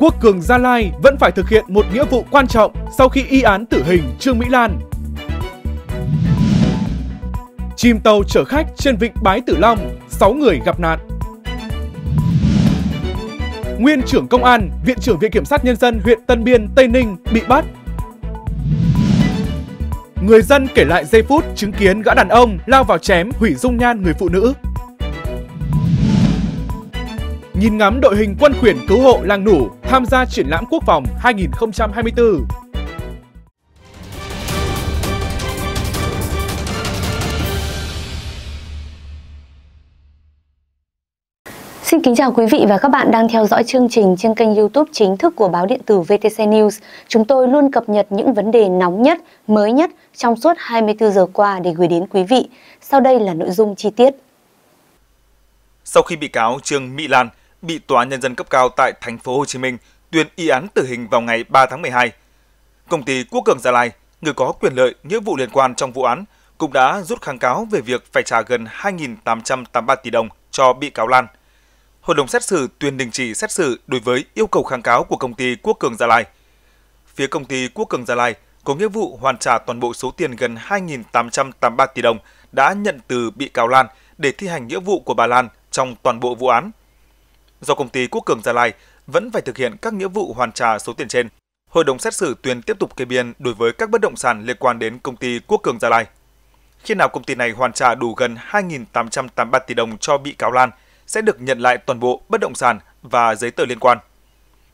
Quốc cường Gia Lai vẫn phải thực hiện một nghĩa vụ quan trọng sau khi y án tử hình Trương Mỹ Lan. Chìm tàu chở khách trên vịnh Bái Tử Long, 6 người gặp nạn. Nguyên trưởng công an, Viện trưởng Viện Kiểm sát Nhân dân huyện Tân Biên, Tây Ninh bị bắt. Người dân kể lại giây phút chứng kiến gã đàn ông lao vào chém hủy dung nhan người phụ nữ nhìn ngắm đội hình quân quyền cứu hộ làng nủ tham gia triển lãm quốc phòng 2024. Xin kính chào quý vị và các bạn đang theo dõi chương trình trên kênh youtube chính thức của báo điện tử VTC News. Chúng tôi luôn cập nhật những vấn đề nóng nhất, mới nhất trong suốt 24 giờ qua để gửi đến quý vị. Sau đây là nội dung chi tiết. Sau khi bị cáo Trương Mỹ Lan bị tòa nhân dân cấp cao tại thành phố Hồ Chí Minh tuyên y án tử hình vào ngày 3 tháng 12. Công ty Quốc Cường Gia Lai, người có quyền lợi, nghĩa vụ liên quan trong vụ án, cũng đã rút kháng cáo về việc phải trả gần 2.883 tỷ đồng cho bị cáo Lan. Hội đồng xét xử tuyên đình chỉ xét xử đối với yêu cầu kháng cáo của công ty Quốc Cường Gia Lai. Phía công ty Quốc Cường Gia Lai có nghĩa vụ hoàn trả toàn bộ số tiền gần 2.883 tỷ đồng đã nhận từ bị cáo Lan để thi hành nghĩa vụ của bà Lan trong toàn bộ vụ án do công ty Quốc Cường Gia Lai vẫn phải thực hiện các nghĩa vụ hoàn trả số tiền trên. Hội đồng xét xử tuyên tiếp tục kê biên đối với các bất động sản liên quan đến công ty Quốc Cường Gia Lai. Khi nào công ty này hoàn trả đủ gần 2.883 tỷ đồng cho bị cáo Lan, sẽ được nhận lại toàn bộ bất động sản và giấy tờ liên quan.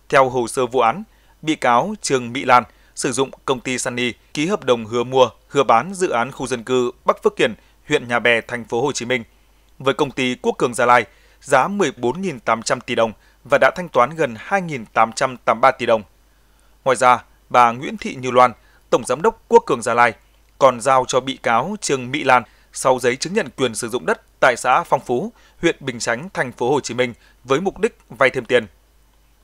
Theo hồ sơ vụ án, bị cáo Trương Mỹ Lan sử dụng công ty Sunny ký hợp đồng hứa mua, hứa bán dự án khu dân cư Bắc Phước Kiển, huyện Nhà Bè, thành phố Hồ Chí Minh với công ty Quốc Cường Gia Lai – giá 14.800 tỷ đồng và đã thanh toán gần 2.883 tỷ đồng. Ngoài ra, bà Nguyễn Thị Như Loan, Tổng Giám đốc Quốc Cường Gia Lai, còn giao cho bị cáo Trương Mỹ Lan sau giấy chứng nhận quyền sử dụng đất tại xã Phong Phú, huyện Bình Chánh, thành phố Hồ Chí Minh với mục đích vay thêm tiền.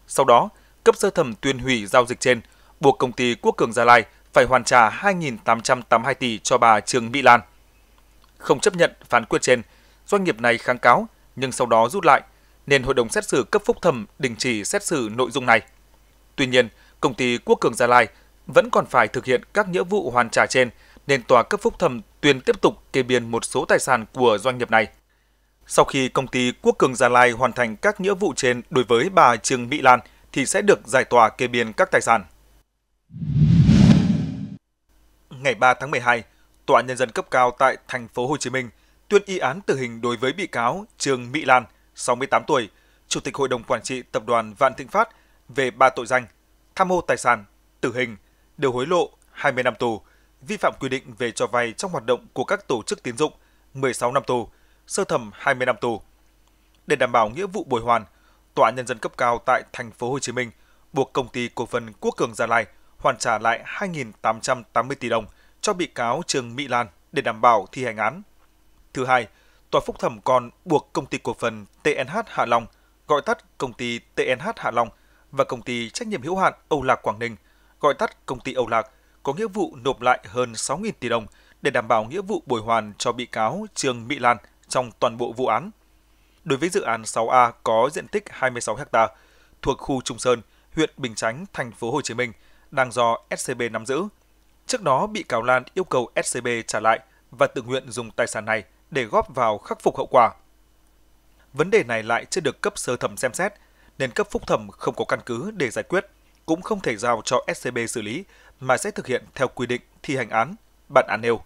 Sau đó, cấp sơ thẩm tuyên hủy giao dịch trên, buộc công ty Quốc Cường Gia Lai phải hoàn trả 2.882 tỷ cho bà Trương Mỹ Lan. Không chấp nhận phán quyết trên, doanh nghiệp này kháng cáo nhưng sau đó rút lại, nên hội đồng xét xử cấp phúc thẩm đình chỉ xét xử nội dung này. Tuy nhiên, công ty Quốc Cường Gia Lai vẫn còn phải thực hiện các nghĩa vụ hoàn trả trên, nên tòa cấp phúc thẩm tuyên tiếp tục kê biên một số tài sản của doanh nghiệp này. Sau khi công ty Quốc Cường Gia Lai hoàn thành các nghĩa vụ trên đối với bà Trương Mỹ Lan thì sẽ được giải tòa kê biên các tài sản. Ngày 3 tháng 12, Tòa nhân dân cấp cao tại thành phố Hồ Chí Minh – tuyên y án tử hình đối với bị cáo Trương Mỹ Lan, 68 tuổi, Chủ tịch Hội đồng Quản trị Tập đoàn Vạn Thịnh Phát về ba tội danh tham mô tài sản, tử hình, đưa hối lộ 20 năm tù, vi phạm quy định về cho vay trong hoạt động của các tổ chức tín dụng 16 năm tù, sơ thẩm 20 năm tù. Để đảm bảo nghĩa vụ bồi hoàn, Tòa nhân dân cấp cao tại thành phố Hồ Chí Minh buộc công ty cổ phần Quốc Cường Gia Lai hoàn trả lại 2.880 tỷ đồng cho bị cáo Trương Mỹ Lan để đảm bảo thi hành án Thứ hai, tòa phúc thẩm còn buộc công ty cổ phần TNH Hạ Long, gọi tắt công ty TNH Hạ Long và công ty trách nhiệm hữu hạn Âu Lạc Quảng Ninh, gọi tắt công ty Âu Lạc, có nghĩa vụ nộp lại hơn 6.000 tỷ đồng để đảm bảo nghĩa vụ bồi hoàn cho bị cáo Trương Mỹ Lan trong toàn bộ vụ án. Đối với dự án 6A có diện tích 26 ha thuộc khu Trung Sơn, huyện Bình Chánh, thành phố Hồ Chí Minh, đang do SCB nắm giữ. Trước đó, bị cáo Lan yêu cầu SCB trả lại và tự nguyện dùng tài sản này để góp vào khắc phục hậu quả. Vấn đề này lại chưa được cấp sơ thẩm xem xét, nên cấp phúc thẩm không có căn cứ để giải quyết, cũng không thể giao cho SCB xử lý mà sẽ thực hiện theo quy định thi hành án, bản án nêu.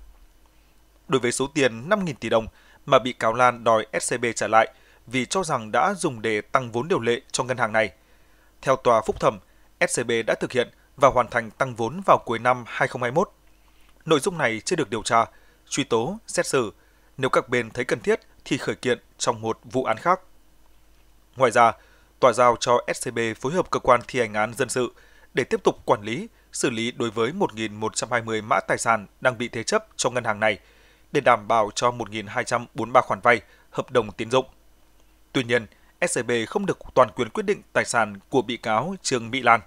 Đối với số tiền 5.000 tỷ đồng mà bị cáo Lan đòi SCB trả lại vì cho rằng đã dùng để tăng vốn điều lệ cho ngân hàng này. Theo tòa phúc thẩm, SCB đã thực hiện và hoàn thành tăng vốn vào cuối năm 2021. Nội dung này chưa được điều tra, truy tố, xét xử – nếu các bên thấy cần thiết thì khởi kiện trong một vụ án khác. Ngoài ra, tòa giao cho SCB phối hợp cơ quan thi hành án dân sự để tiếp tục quản lý, xử lý đối với 1.120 mã tài sản đang bị thế chấp cho ngân hàng này để đảm bảo cho 1.243 khoản vay, hợp đồng tín dụng. Tuy nhiên, SCB không được toàn quyền quyết định tài sản của bị cáo Trương Mỹ Lan.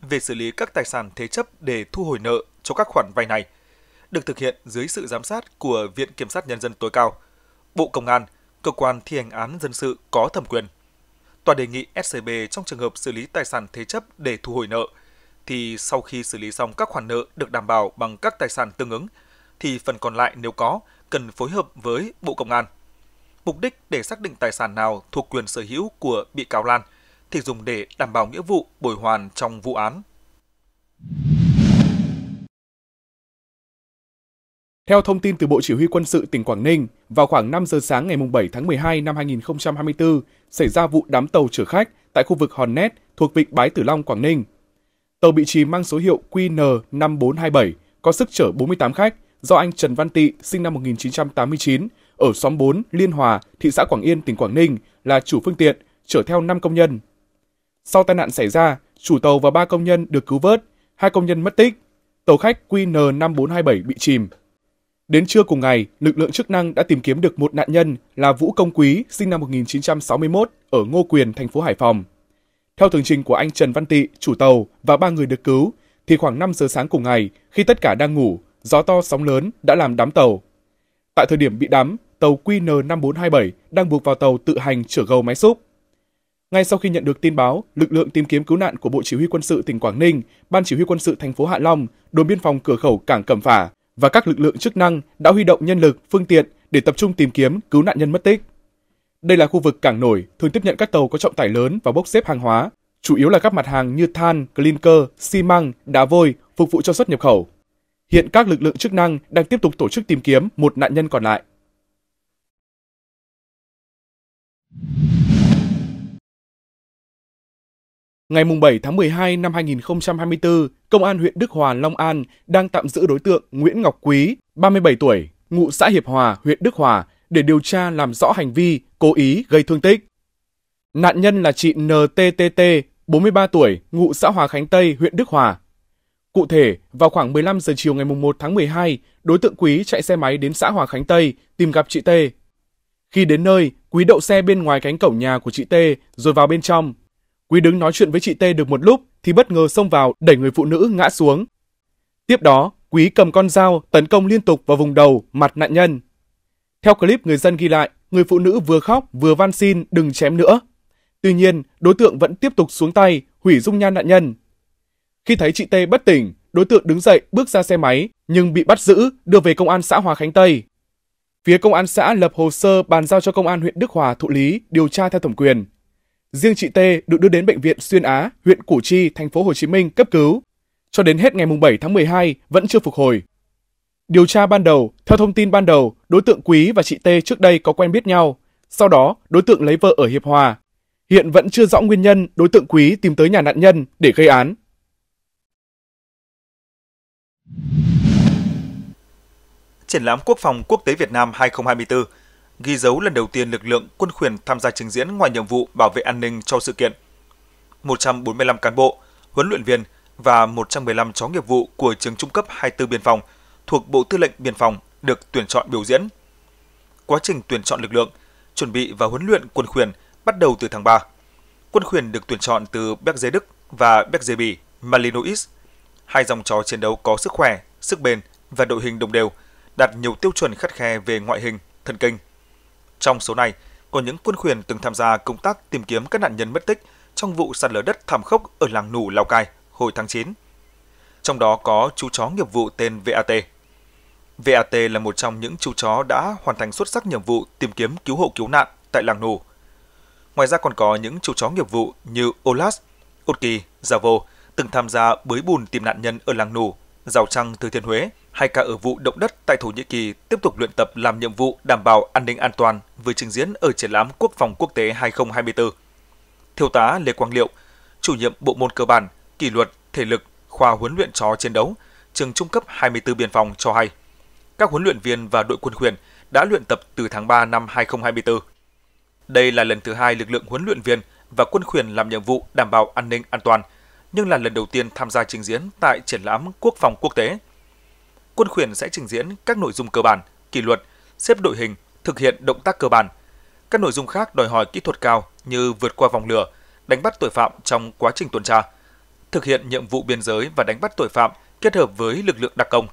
Về xử lý các tài sản thế chấp để thu hồi nợ cho các khoản vay này – được thực hiện dưới sự giám sát của Viện Kiểm sát Nhân dân tối cao, Bộ Công an, cơ quan thi hành án dân sự có thẩm quyền. Tòa đề nghị SCB trong trường hợp xử lý tài sản thế chấp để thu hồi nợ, thì sau khi xử lý xong các khoản nợ được đảm bảo bằng các tài sản tương ứng, thì phần còn lại nếu có, cần phối hợp với Bộ Công an. Mục đích để xác định tài sản nào thuộc quyền sở hữu của bị cáo Lan thì dùng để đảm bảo nghĩa vụ bồi hoàn trong vụ án Theo thông tin từ Bộ Chỉ huy Quân sự tỉnh Quảng Ninh, vào khoảng 5 giờ sáng ngày 7 tháng 12 năm 2024, xảy ra vụ đám tàu chở khách tại khu vực Hòn Nét thuộc vịnh Bái Tử Long, Quảng Ninh. Tàu bị chìm mang số hiệu QN5427, có sức chở 48 khách, do anh Trần Văn Tị, sinh năm 1989, ở xóm 4, Liên Hòa, thị xã Quảng Yên, tỉnh Quảng Ninh, là chủ phương tiện, chở theo 5 công nhân. Sau tai nạn xảy ra, chủ tàu và 3 công nhân được cứu vớt, hai công nhân mất tích. Tàu khách QN5427 bị chìm, Đến trưa cùng ngày, lực lượng chức năng đã tìm kiếm được một nạn nhân là Vũ Công Quý, sinh năm 1961, ở Ngô Quyền, thành phố Hải Phòng. Theo tường trình của anh Trần Văn Tị, chủ tàu và ba người được cứu, thì khoảng 5 giờ sáng cùng ngày, khi tất cả đang ngủ, gió to sóng lớn đã làm đám tàu. Tại thời điểm bị đắm, tàu QN5427 đang buộc vào tàu tự hành chở gầu máy xúc. Ngay sau khi nhận được tin báo, lực lượng tìm kiếm cứu nạn của Bộ Chỉ huy quân sự tỉnh Quảng Ninh, Ban Chỉ huy quân sự thành phố Hạ Long, đồn biên phòng cửa khẩu cảng Cẩm Phả và các lực lượng chức năng đã huy động nhân lực, phương tiện để tập trung tìm kiếm cứu nạn nhân mất tích. Đây là khu vực cảng nổi thường tiếp nhận các tàu có trọng tải lớn và bốc xếp hàng hóa, chủ yếu là các mặt hàng như than, clinker, xi măng, đá vôi phục vụ cho xuất nhập khẩu. Hiện các lực lượng chức năng đang tiếp tục tổ chức tìm kiếm một nạn nhân còn lại. Ngày 7 tháng 12 năm 2024, Công an huyện Đức Hòa, Long An đang tạm giữ đối tượng Nguyễn Ngọc Quý, 37 tuổi, ngụ xã Hiệp Hòa, huyện Đức Hòa, để điều tra làm rõ hành vi cố ý gây thương tích. Nạn nhân là chị NTTT, 43 tuổi, ngụ xã Hòa Khánh Tây, huyện Đức Hòa. Cụ thể, vào khoảng 15 giờ chiều ngày 1 tháng 12, đối tượng Quý chạy xe máy đến xã Hòa Khánh Tây tìm gặp chị T. Khi đến nơi, Quý đậu xe bên ngoài cánh cổng nhà của chị T rồi vào bên trong. Quý đứng nói chuyện với chị T được một lúc thì bất ngờ xông vào đẩy người phụ nữ ngã xuống. Tiếp đó, Quý cầm con dao tấn công liên tục vào vùng đầu, mặt nạn nhân. Theo clip người dân ghi lại, người phụ nữ vừa khóc vừa van xin đừng chém nữa. Tuy nhiên, đối tượng vẫn tiếp tục xuống tay, hủy dung nhan nạn nhân. Khi thấy chị T bất tỉnh, đối tượng đứng dậy bước ra xe máy nhưng bị bắt giữ, đưa về công an xã Hòa Khánh Tây. Phía công an xã lập hồ sơ bàn giao cho công an huyện Đức Hòa thụ lý, điều tra theo thẩm quyền. Riêng chị T được đưa đến bệnh viện Xuyên Á, huyện Củ Chi, thành phố Hồ Chí Minh cấp cứu. Cho đến hết ngày 7 tháng 12 vẫn chưa phục hồi. Điều tra ban đầu, theo thông tin ban đầu, đối tượng Quý và chị T trước đây có quen biết nhau. Sau đó, đối tượng lấy vợ ở Hiệp Hòa. Hiện vẫn chưa rõ nguyên nhân đối tượng Quý tìm tới nhà nạn nhân để gây án. Triển lãm Quốc phòng Quốc tế Việt Nam 2024 ghi dấu lần đầu tiên lực lượng quân quyền tham gia trình diễn ngoài nhiệm vụ bảo vệ an ninh cho sự kiện. 145 cán bộ, huấn luyện viên và 115 chó nghiệp vụ của trường trung cấp 24 biên phòng thuộc Bộ Tư lệnh Biên phòng được tuyển chọn biểu diễn. Quá trình tuyển chọn lực lượng, chuẩn bị và huấn luyện quân quyền bắt đầu từ tháng 3. Quân quyền được tuyển chọn từ Béc Dế Đức và Béc Dế Bỉ, Malinois, hai dòng chó chiến đấu có sức khỏe, sức bền và đội hình đồng đều, đạt nhiều tiêu chuẩn khắt khe về ngoại hình, thần kinh. Trong số này, có những quân khuyển từng tham gia công tác tìm kiếm các nạn nhân mất tích trong vụ sạt lở đất thảm khốc ở làng Nủ, Lào Cai hồi tháng 9. Trong đó có chú chó nghiệp vụ tên VAT. VAT là một trong những chú chó đã hoàn thành xuất sắc nhiệm vụ tìm kiếm cứu hộ cứu nạn tại làng Nủ. Ngoài ra còn có những chú chó nghiệp vụ như Olas, Otki, Javo từng tham gia bới bùn tìm nạn nhân ở làng Nủ, Rào Trăng, Thừa Thiên Huế – hay cả ở vụ động đất tại Thổ Nhĩ Kỳ tiếp tục luyện tập làm nhiệm vụ đảm bảo an ninh an toàn với trình diễn ở triển lãm Quốc phòng quốc tế 2024. Thiếu tá Lê Quang Liệu, chủ nhiệm bộ môn cơ bản, kỷ luật, thể lực, khoa huấn luyện chó chiến đấu, trường trung cấp 24 biên phòng cho hay. Các huấn luyện viên và đội quân khuyển đã luyện tập từ tháng 3 năm 2024. Đây là lần thứ hai lực lượng huấn luyện viên và quân khuyển làm nhiệm vụ đảm bảo an ninh an toàn, nhưng là lần đầu tiên tham gia trình diễn tại triển lãm quốc phòng quốc tế – Quân khuyển sẽ trình diễn các nội dung cơ bản, kỷ luật, xếp đội hình, thực hiện động tác cơ bản. Các nội dung khác đòi hỏi kỹ thuật cao như vượt qua vòng lửa, đánh bắt tội phạm trong quá trình tuần tra, thực hiện nhiệm vụ biên giới và đánh bắt tội phạm kết hợp với lực lượng đặc công.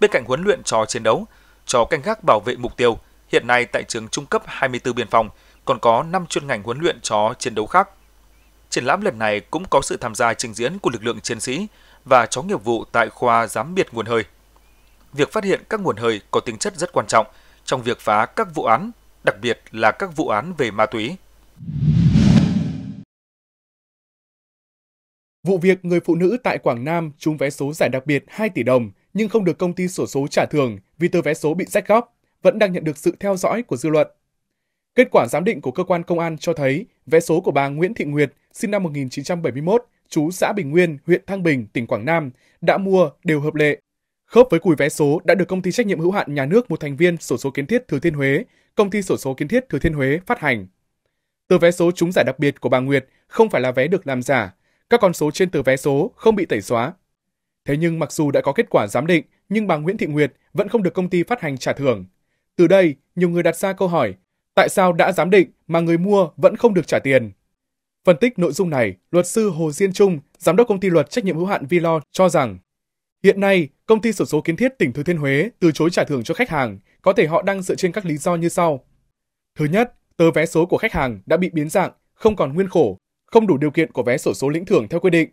Bên cạnh huấn luyện chó chiến đấu, chó canh gác bảo vệ mục tiêu, hiện nay tại trường trung cấp 24 biên phòng còn có 5 chuyên ngành huấn luyện chó chiến đấu khác. Triển lãm lần này cũng có sự tham gia trình diễn của lực lượng chiến sĩ và chó nghiệp vụ tại khoa giám biệt nguồn hơi việc phát hiện các nguồn hơi có tính chất rất quan trọng trong việc phá các vụ án, đặc biệt là các vụ án về ma túy. Vụ việc người phụ nữ tại Quảng Nam trúng vé số giải đặc biệt 2 tỷ đồng nhưng không được công ty sổ số trả thưởng vì tờ vé số bị rách góc vẫn đang nhận được sự theo dõi của dư luận. Kết quả giám định của cơ quan công an cho thấy vé số của bà Nguyễn Thị Nguyệt, sinh năm 1971, chú xã Bình Nguyên, huyện Thăng Bình, tỉnh Quảng Nam, đã mua đều hợp lệ khớp với cùi vé số đã được công ty trách nhiệm hữu hạn nhà nước một thành viên sổ số kiến thiết Thừa Thiên Huế, công ty sổ số kiến thiết Thừa Thiên Huế phát hành. Tờ vé số trúng giải đặc biệt của bà Nguyệt không phải là vé được làm giả, các con số trên tờ vé số không bị tẩy xóa. Thế nhưng mặc dù đã có kết quả giám định, nhưng bà Nguyễn Thị Nguyệt vẫn không được công ty phát hành trả thưởng. Từ đây, nhiều người đặt ra câu hỏi, tại sao đã giám định mà người mua vẫn không được trả tiền? Phân tích nội dung này, luật sư Hồ Diên Trung, giám đốc công ty luật trách nhiệm hữu hạn Vilo cho rằng Hiện nay, công ty sổ số kiến thiết tỉnh Thừa Thiên Huế từ chối trả thưởng cho khách hàng, có thể họ đang dựa trên các lý do như sau. Thứ nhất, tờ vé số của khách hàng đã bị biến dạng, không còn nguyên khổ, không đủ điều kiện của vé sổ số lĩnh thưởng theo quy định.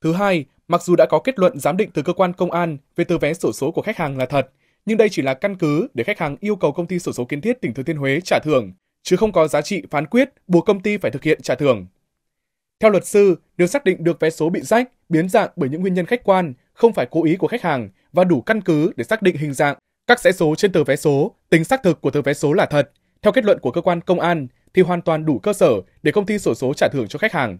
Thứ hai, mặc dù đã có kết luận giám định từ cơ quan công an về tờ vé sổ số của khách hàng là thật, nhưng đây chỉ là căn cứ để khách hàng yêu cầu công ty sổ số kiến thiết tỉnh Thừa Thiên Huế trả thưởng, chứ không có giá trị phán quyết buộc công ty phải thực hiện trả thưởng. Theo luật sư, nếu xác định được vé số bị rách, biến dạng bởi những nguyên nhân khách quan, không phải cố ý của khách hàng và đủ căn cứ để xác định hình dạng, các sẽ số trên tờ vé số, tính xác thực của tờ vé số là thật. Theo kết luận của cơ quan công an thì hoàn toàn đủ cơ sở để công ty sổ số trả thưởng cho khách hàng.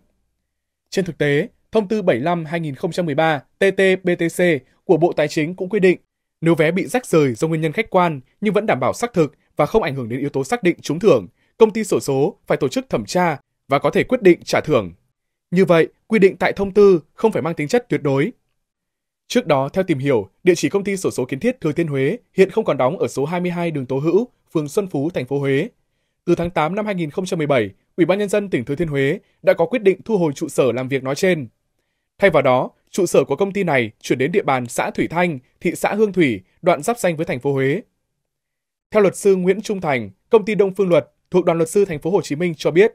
Trên thực tế, Thông tư 75/2013 TT-BTC của Bộ Tài chính cũng quy định, nếu vé bị rách rời do nguyên nhân khách quan nhưng vẫn đảm bảo xác thực và không ảnh hưởng đến yếu tố xác định trúng thưởng, công ty sổ số phải tổ chức thẩm tra và có thể quyết định trả thưởng. Như vậy, quy định tại thông tư không phải mang tính chất tuyệt đối Trước đó, theo tìm hiểu, địa chỉ công ty sổ số kiến thiết Thừa Thiên Huế hiện không còn đóng ở số 22 đường Tố Hữu, phường Xuân Phú, thành phố Huế. Từ tháng 8 năm 2017, Ủy ban nhân dân tỉnh Thừa Thiên Huế đã có quyết định thu hồi trụ sở làm việc nói trên. Thay vào đó, trụ sở của công ty này chuyển đến địa bàn xã Thủy Thanh, thị xã Hương Thủy, đoạn giáp danh với thành phố Huế. Theo luật sư Nguyễn Trung Thành, công ty Đông Phương Luật thuộc đoàn luật sư thành phố Hồ Chí Minh cho biết,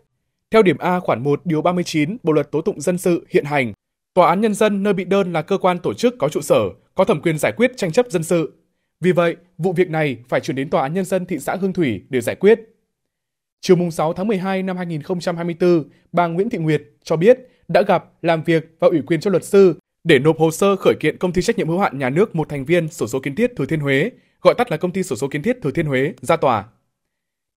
theo điểm A khoản 1 điều 39 Bộ luật tố tụng dân sự hiện hành, Tòa án nhân dân nơi bị đơn là cơ quan tổ chức có trụ sở, có thẩm quyền giải quyết tranh chấp dân sự. Vì vậy, vụ việc này phải chuyển đến Tòa án Nhân dân thị xã Hương Thủy để giải quyết. Chiều mùng 6 tháng 12 năm 2024, bà Nguyễn Thị Nguyệt cho biết đã gặp, làm việc và ủy quyền cho luật sư để nộp hồ sơ khởi kiện công ty trách nhiệm hữu hạn nhà nước một thành viên sổ số kiến thiết Thừa Thiên Huế, gọi tắt là công ty sổ số kiến thiết Thừa Thiên Huế, ra tòa.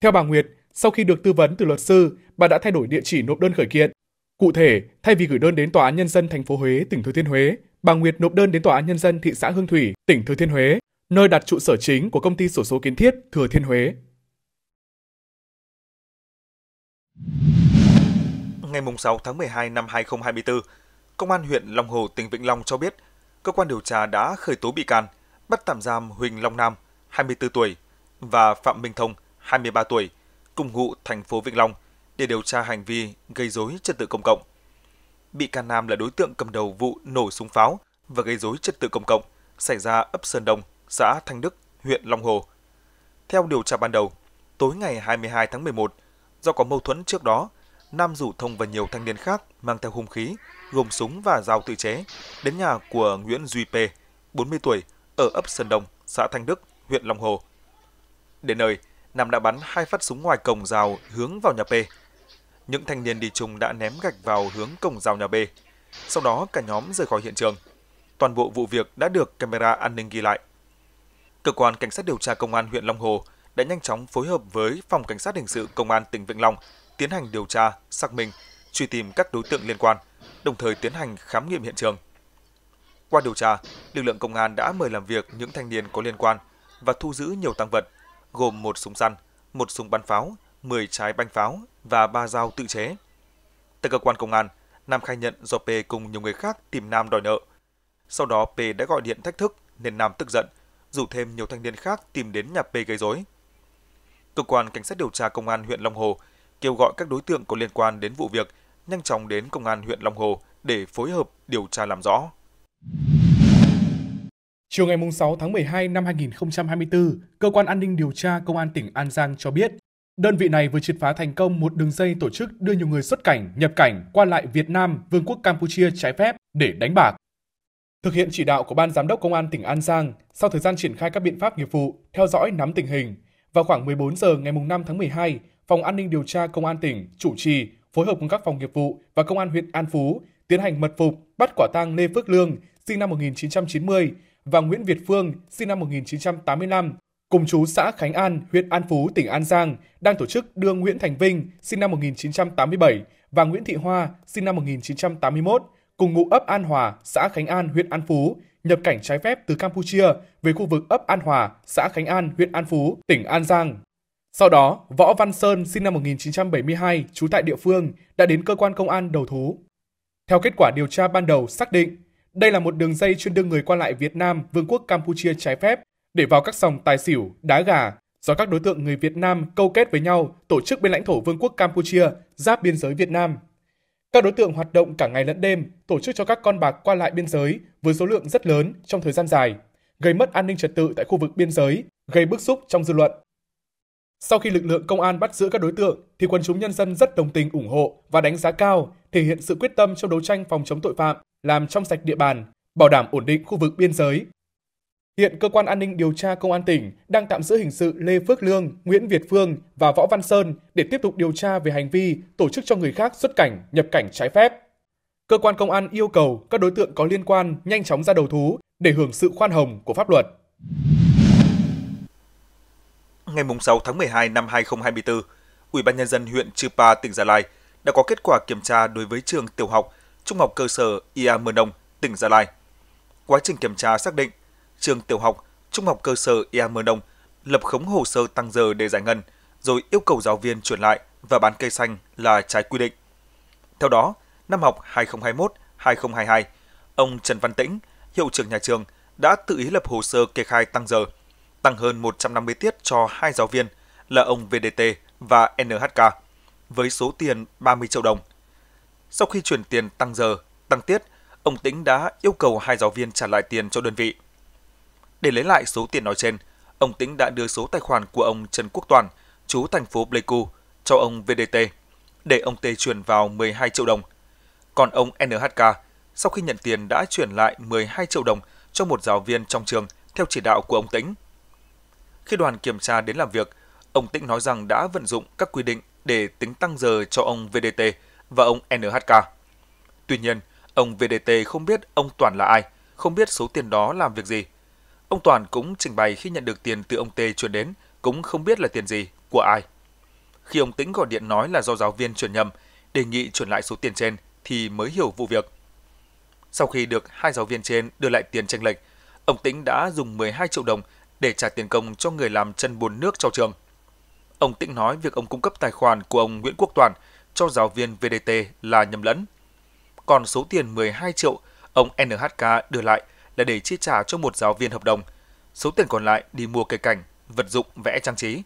Theo bà Nguyệt, sau khi được tư vấn từ luật sư, bà đã thay đổi địa chỉ nộp đơn khởi kiện Cụ thể, thay vì gửi đơn đến Tòa án Nhân dân thành phố Huế, tỉnh Thừa Thiên Huế, bà Nguyệt nộp đơn đến Tòa án Nhân dân thị xã Hương Thủy, tỉnh Thừa Thiên Huế, nơi đặt trụ sở chính của công ty sổ số kiến thiết Thừa Thiên Huế. Ngày 6 tháng 12 năm 2024, Công an huyện Long Hồ, tỉnh Vĩnh Long cho biết, cơ quan điều tra đã khởi tố bị can, bắt tạm giam Huỳnh Long Nam, 24 tuổi, và Phạm Minh Thông, 23 tuổi, cùng ngụ thành phố Vĩnh Long – để điều tra hành vi gây dối trật tự công cộng. Bị can Nam là đối tượng cầm đầu vụ nổ súng pháo và gây dối trật tự công cộng xảy ra ấp Sơn Đông, xã Thanh Đức, huyện Long Hồ. Theo điều tra ban đầu, tối ngày 22 tháng 11, do có mâu thuẫn trước đó, Nam rủ Thông và nhiều thanh niên khác mang theo hung khí, gồm súng và dao tự chế, đến nhà của Nguyễn Duy P, 40 tuổi, ở ấp Sơn Đông, xã Thanh Đức, huyện Long Hồ. Đến nơi, Nam đã bắn hai phát súng ngoài cổng rào hướng vào nhà P, những thanh niên đi chung đã ném gạch vào hướng cổng rào nhà B. Sau đó cả nhóm rời khỏi hiện trường. Toàn bộ vụ việc đã được camera an ninh ghi lại. Cơ quan cảnh sát điều tra công an huyện Long Hồ đã nhanh chóng phối hợp với phòng cảnh sát hình sự công an tỉnh Vĩnh Long tiến hành điều tra, xác minh, truy tìm các đối tượng liên quan, đồng thời tiến hành khám nghiệm hiện trường. Qua điều tra, lực lượng công an đã mời làm việc những thanh niên có liên quan và thu giữ nhiều tăng vật, gồm một súng săn, một súng bắn pháo, 10 trái banh pháo và 3 dao tự chế. Tại cơ quan công an, Nam khai nhận do P cùng nhiều người khác tìm Nam đòi nợ. Sau đó P đã gọi điện thách thức nên Nam tức giận, rủ thêm nhiều thanh niên khác tìm đến nhà P gây rối. Cơ quan cảnh sát điều tra công an huyện Long Hồ kêu gọi các đối tượng có liên quan đến vụ việc nhanh chóng đến công an huyện Long Hồ để phối hợp điều tra làm rõ. Chiều ngày 6 tháng 12 năm 2024, Cơ quan An ninh Điều tra Công an tỉnh An Giang cho biết Đơn vị này vừa triệt phá thành công một đường dây tổ chức đưa nhiều người xuất cảnh, nhập cảnh qua lại Việt Nam, Vương quốc Campuchia trái phép để đánh bạc. Thực hiện chỉ đạo của Ban Giám đốc Công an tỉnh An Giang, sau thời gian triển khai các biện pháp nghiệp vụ, theo dõi nắm tình hình, vào khoảng 14 giờ ngày 5 tháng 12, Phòng An ninh điều tra Công an tỉnh chủ trì phối hợp cùng các phòng nghiệp vụ và Công an huyện An Phú tiến hành mật phục bắt quả tang Lê Phước Lương, sinh năm 1990 và Nguyễn Việt Phương, sinh năm 1985 cùng chú xã Khánh An, huyện An Phú, tỉnh An Giang, đang tổ chức đưa Nguyễn Thành Vinh, sinh năm 1987 và Nguyễn Thị Hoa, sinh năm 1981, cùng ngụ ấp An Hòa, xã Khánh An, huyện An Phú, nhập cảnh trái phép từ Campuchia về khu vực ấp An Hòa, xã Khánh An, huyện An Phú, tỉnh An Giang. Sau đó, Võ Văn Sơn sinh năm 1972, trú tại địa phương, đã đến cơ quan công an đầu thú. Theo kết quả điều tra ban đầu xác định, đây là một đường dây chuyên đưa người qua lại Việt Nam, Vương quốc Campuchia trái phép để vào các sòng tài xỉu, đá gà do các đối tượng người Việt Nam câu kết với nhau tổ chức bên lãnh thổ Vương quốc Campuchia giáp biên giới Việt Nam. Các đối tượng hoạt động cả ngày lẫn đêm, tổ chức cho các con bạc qua lại biên giới với số lượng rất lớn trong thời gian dài, gây mất an ninh trật tự tại khu vực biên giới, gây bức xúc trong dư luận. Sau khi lực lượng công an bắt giữ các đối tượng, thì quần chúng nhân dân rất đồng tình ủng hộ và đánh giá cao, thể hiện sự quyết tâm trong đấu tranh phòng chống tội phạm, làm trong sạch địa bàn, bảo đảm ổn định khu vực biên giới, Hiện cơ quan an ninh điều tra công an tỉnh đang tạm giữ hình sự Lê Phước Lương, Nguyễn Việt Phương và Võ Văn Sơn để tiếp tục điều tra về hành vi tổ chức cho người khác xuất cảnh, nhập cảnh trái phép. Cơ quan công an yêu cầu các đối tượng có liên quan nhanh chóng ra đầu thú để hưởng sự khoan hồng của pháp luật. Ngày 6 tháng 12 năm 2024, Ủy ban nhân dân huyện Chư Pa, tỉnh Gia Lai đã có kết quả kiểm tra đối với trường tiểu học, trung học cơ sở Ia Mơ Nông, tỉnh Gia Lai. Quá trình kiểm tra xác định trường tiểu học, trung học cơ sở Ea Mơ Đông lập khống hồ sơ tăng giờ để giải ngân, rồi yêu cầu giáo viên chuyển lại và bán cây xanh là trái quy định. Theo đó, năm học 2021-2022, ông Trần Văn Tĩnh, hiệu trưởng nhà trường, đã tự ý lập hồ sơ kê khai tăng giờ, tăng hơn 150 tiết cho hai giáo viên là ông VDT và NHK, với số tiền 30 triệu đồng. Sau khi chuyển tiền tăng giờ, tăng tiết, ông Tĩnh đã yêu cầu hai giáo viên trả lại tiền cho đơn vị – để lấy lại số tiền nói trên, ông Tĩnh đã đưa số tài khoản của ông Trần Quốc Toàn, chú thành phố Pleiku, cho ông VDT, để ông T chuyển vào 12 triệu đồng. Còn ông NHK, sau khi nhận tiền đã chuyển lại 12 triệu đồng cho một giáo viên trong trường theo chỉ đạo của ông Tĩnh. Khi đoàn kiểm tra đến làm việc, ông Tĩnh nói rằng đã vận dụng các quy định để tính tăng giờ cho ông VDT và ông NHK. Tuy nhiên, ông VDT không biết ông Toàn là ai, không biết số tiền đó làm việc gì – Ông Toàn cũng trình bày khi nhận được tiền từ ông Tê chuyển đến, cũng không biết là tiền gì, của ai. Khi ông Tĩnh gọi điện nói là do giáo viên chuyển nhầm, đề nghị chuyển lại số tiền trên thì mới hiểu vụ việc. Sau khi được hai giáo viên trên đưa lại tiền tranh lệch, ông Tĩnh đã dùng 12 triệu đồng để trả tiền công cho người làm chân buồn nước cho trường. Ông Tĩnh nói việc ông cung cấp tài khoản của ông Nguyễn Quốc Toàn cho giáo viên VDT là nhầm lẫn. Còn số tiền 12 triệu ông NHK đưa lại là để chi trả cho một giáo viên hợp đồng. Số tiền còn lại đi mua cây cảnh, vật dụng vẽ trang trí.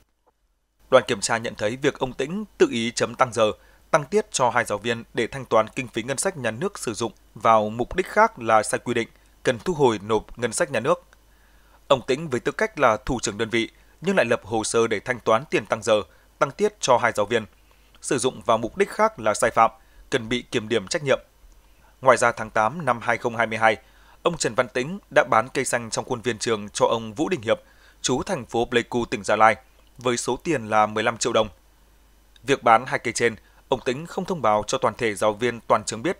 Đoàn kiểm tra nhận thấy việc ông Tĩnh tự ý chấm tăng giờ, tăng tiết cho hai giáo viên để thanh toán kinh phí ngân sách nhà nước sử dụng vào mục đích khác là sai quy định, cần thu hồi nộp ngân sách nhà nước. Ông Tĩnh với tư cách là thủ trưởng đơn vị nhưng lại lập hồ sơ để thanh toán tiền tăng giờ, tăng tiết cho hai giáo viên, sử dụng vào mục đích khác là sai phạm, cần bị kiểm điểm trách nhiệm. Ngoài ra tháng 8 năm 2022, ông Trần Văn Tĩnh đã bán cây xanh trong khuôn viên trường cho ông Vũ Đình Hiệp, chú thành phố Pleiku, tỉnh Gia Lai, với số tiền là 15 triệu đồng. Việc bán hai cây trên, ông Tĩnh không thông báo cho toàn thể giáo viên toàn trường biết.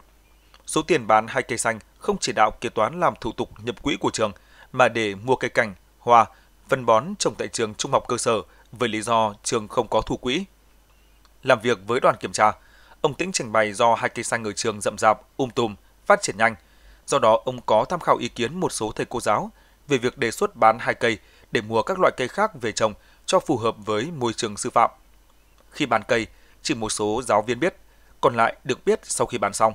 Số tiền bán hai cây xanh không chỉ đạo kế toán làm thủ tục nhập quỹ của trường, mà để mua cây cảnh, hoa, phân bón trồng tại trường trung học cơ sở với lý do trường không có thu quỹ. Làm việc với đoàn kiểm tra, ông Tĩnh trình bày do hai cây xanh ở trường rậm rạp, um tùm, phát triển nhanh – Do đó, ông có tham khảo ý kiến một số thầy cô giáo về việc đề xuất bán hai cây để mua các loại cây khác về trồng cho phù hợp với môi trường sư phạm. Khi bán cây, chỉ một số giáo viên biết, còn lại được biết sau khi bán xong.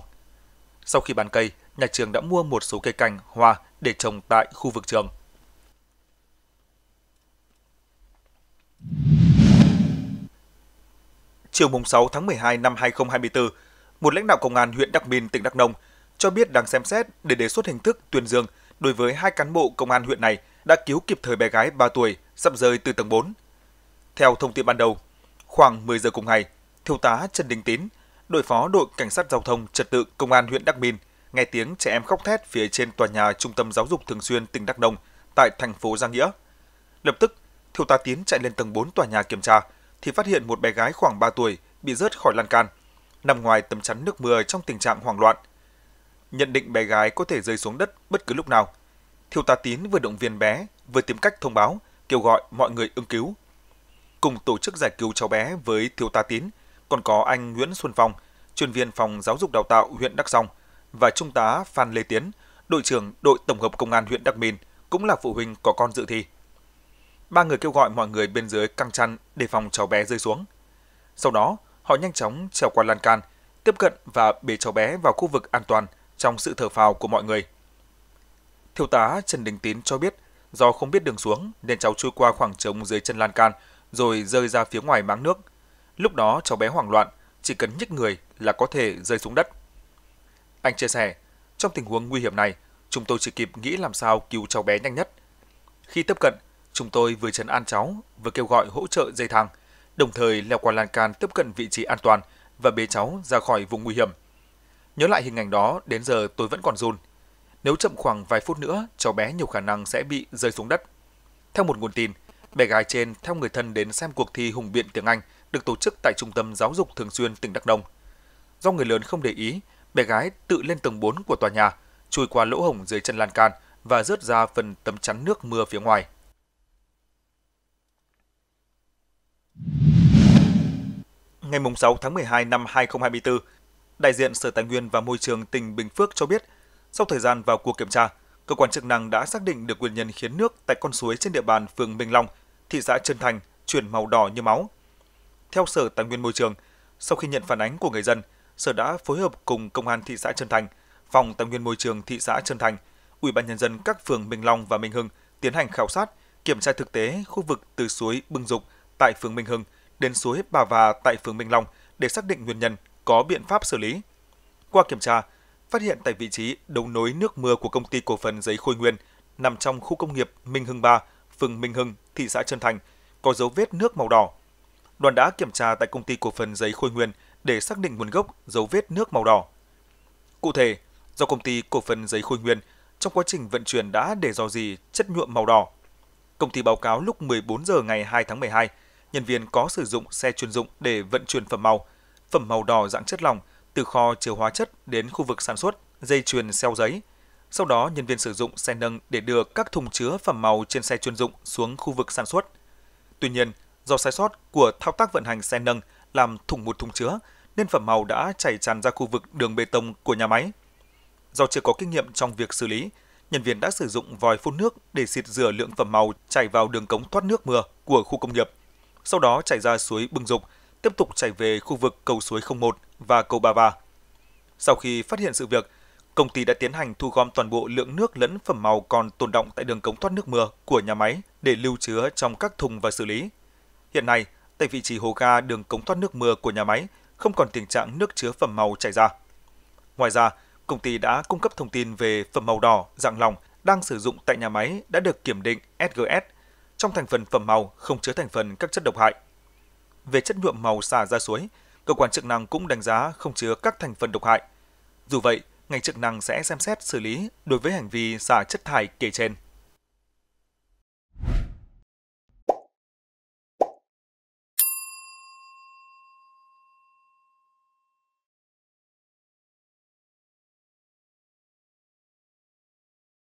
Sau khi bán cây, nhà trường đã mua một số cây cành, hoa để trồng tại khu vực trường. Chiều mùng 6 tháng 12 năm 2024, một lãnh đạo công an huyện Đắk Minh, tỉnh Đắk Nông – cho biết đang xem xét để đề xuất hình thức tuyên dương đối với hai cán bộ công an huyện này đã cứu kịp thời bé gái 3 tuổi sắp rơi từ tầng 4. Theo thông tin ban đầu, khoảng 10 giờ cùng ngày, thiếu tá Trần Đình Tín, đội phó đội cảnh sát giao thông trật tự công an huyện Đắc Minh nghe tiếng trẻ em khóc thét phía trên tòa nhà trung tâm giáo dục thường xuyên tỉnh Đắk Nông tại thành phố Giang Nghĩa. Lập tức, thiếu tá Tiến chạy lên tầng 4 tòa nhà kiểm tra thì phát hiện một bé gái khoảng 3 tuổi bị rớt khỏi lan can, nằm ngoài tấm chắn nước mưa trong tình trạng hoảng loạn – nhận định bé gái có thể rơi xuống đất bất cứ lúc nào. Thiêu tá Tín vừa động viên bé, vừa tìm cách thông báo, kêu gọi mọi người ứng cứu. Cùng tổ chức giải cứu cháu bé với Thiêu tá Tín, còn có anh Nguyễn Xuân Phong, chuyên viên phòng giáo dục đào tạo huyện Đắk Song và Trung tá Phan Lê Tiến, đội trưởng đội tổng hợp công an huyện Đắk Minh, cũng là phụ huynh có con dự thi. Ba người kêu gọi mọi người bên dưới căng chăn để phòng cháu bé rơi xuống. Sau đó, họ nhanh chóng trèo qua lan can, tiếp cận và bế cháu bé vào khu vực an toàn – trong sự thở phào của mọi người. Thiếu tá Trần Đình Tín cho biết do không biết đường xuống nên cháu chui qua khoảng trống dưới chân lan can rồi rơi ra phía ngoài máng nước. Lúc đó cháu bé hoảng loạn, chỉ cần nhích người là có thể rơi xuống đất. Anh chia sẻ, trong tình huống nguy hiểm này, chúng tôi chỉ kịp nghĩ làm sao cứu cháu bé nhanh nhất. Khi tiếp cận, chúng tôi vừa trấn an cháu, vừa kêu gọi hỗ trợ dây thang, đồng thời leo qua lan can tiếp cận vị trí an toàn và bế cháu ra khỏi vùng nguy hiểm. Nhớ lại hình ảnh đó, đến giờ tôi vẫn còn run. Nếu chậm khoảng vài phút nữa, cháu bé nhiều khả năng sẽ bị rơi xuống đất. Theo một nguồn tin, bé gái trên theo người thân đến xem cuộc thi hùng biện tiếng Anh được tổ chức tại Trung tâm Giáo dục Thường xuyên tỉnh Đắk Nông. Do người lớn không để ý, bé gái tự lên tầng 4 của tòa nhà, chui qua lỗ hổng dưới chân lan can và rớt ra phần tấm chắn nước mưa phía ngoài. Ngày 6 tháng 12 năm 2024, đại diện Sở Tài nguyên và Môi trường tỉnh Bình Phước cho biết, sau thời gian vào cuộc kiểm tra, cơ quan chức năng đã xác định được nguyên nhân khiến nước tại con suối trên địa bàn phường Bình Long, thị xã Trân Thành chuyển màu đỏ như máu. Theo Sở Tài nguyên Môi trường, sau khi nhận phản ánh của người dân, Sở đã phối hợp cùng Công an thị xã Trân Thành, Phòng Tài nguyên Môi trường thị xã Trân Thành, Ủy ban nhân dân các phường Bình Long và Minh Hưng tiến hành khảo sát, kiểm tra thực tế khu vực từ suối Bưng Dục tại phường Minh Hưng đến suối Bà Và tại phường Minh Long để xác định nguyên nhân có biện pháp xử lý. Qua kiểm tra, phát hiện tại vị trí đấu nối nước mưa của công ty cổ phần giấy Khôi Nguyên nằm trong khu công nghiệp Minh Hưng 3, phường Minh Hưng, thị xã Trân Thành, có dấu vết nước màu đỏ. Đoàn đã kiểm tra tại công ty cổ phần giấy Khôi Nguyên để xác định nguồn gốc dấu vết nước màu đỏ. Cụ thể, do công ty cổ phần giấy Khôi Nguyên trong quá trình vận chuyển đã để dò dỉ chất nhuộm màu đỏ. Công ty báo cáo lúc 14 giờ ngày 2 tháng 12, nhân viên có sử dụng xe chuyên dụng để vận chuyển phẩm màu – phẩm màu đỏ dạng chất lỏng từ kho chứa hóa chất đến khu vực sản xuất, dây chuyền xeo giấy. Sau đó, nhân viên sử dụng xe nâng để đưa các thùng chứa phẩm màu trên xe chuyên dụng xuống khu vực sản xuất. Tuy nhiên, do sai sót của thao tác vận hành xe nâng làm thủng một thùng chứa, nên phẩm màu đã chảy tràn ra khu vực đường bê tông của nhà máy. Do chưa có kinh nghiệm trong việc xử lý, nhân viên đã sử dụng vòi phun nước để xịt rửa lượng phẩm màu chảy vào đường cống thoát nước mưa của khu công nghiệp, sau đó chảy ra suối Bưng Dục tiếp tục chảy về khu vực cầu suối 01 và cầu Bà ba. Sau khi phát hiện sự việc, công ty đã tiến hành thu gom toàn bộ lượng nước lẫn phẩm màu còn tồn động tại đường cống thoát nước mưa của nhà máy để lưu chứa trong các thùng và xử lý. Hiện nay, tại vị trí hồ ga đường cống thoát nước mưa của nhà máy không còn tình trạng nước chứa phẩm màu chảy ra. Ngoài ra, công ty đã cung cấp thông tin về phẩm màu đỏ, dạng lỏng đang sử dụng tại nhà máy đã được kiểm định SGS. Trong thành phần phẩm màu không chứa thành phần các chất độc hại về chất nhuộm màu xả ra suối, cơ quan chức năng cũng đánh giá không chứa các thành phần độc hại. Dù vậy, ngành chức năng sẽ xem xét xử lý đối với hành vi xả chất thải kể trên.